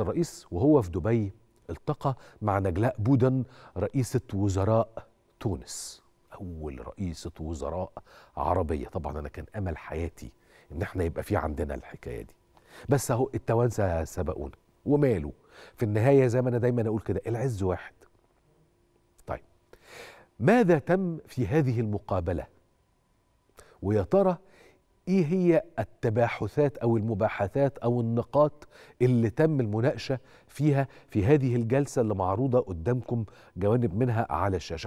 الرئيس وهو في دبي التقى مع نجلاء بودن رئيسة وزراء تونس أول رئيسة وزراء عربية طبعا أنا كان أمل حياتي إن احنا يبقى في عندنا الحكاية دي بس أهو التوانسة سبقونا وماله في النهاية زي ما أنا دايما أقول كده العز واحد طيب ماذا تم في هذه المقابلة ويا ترى ايه هي التباحثات او المباحثات او النقاط اللي تم المناقشه فيها في هذه الجلسه اللي معروضه قدامكم جوانب منها على الشاشه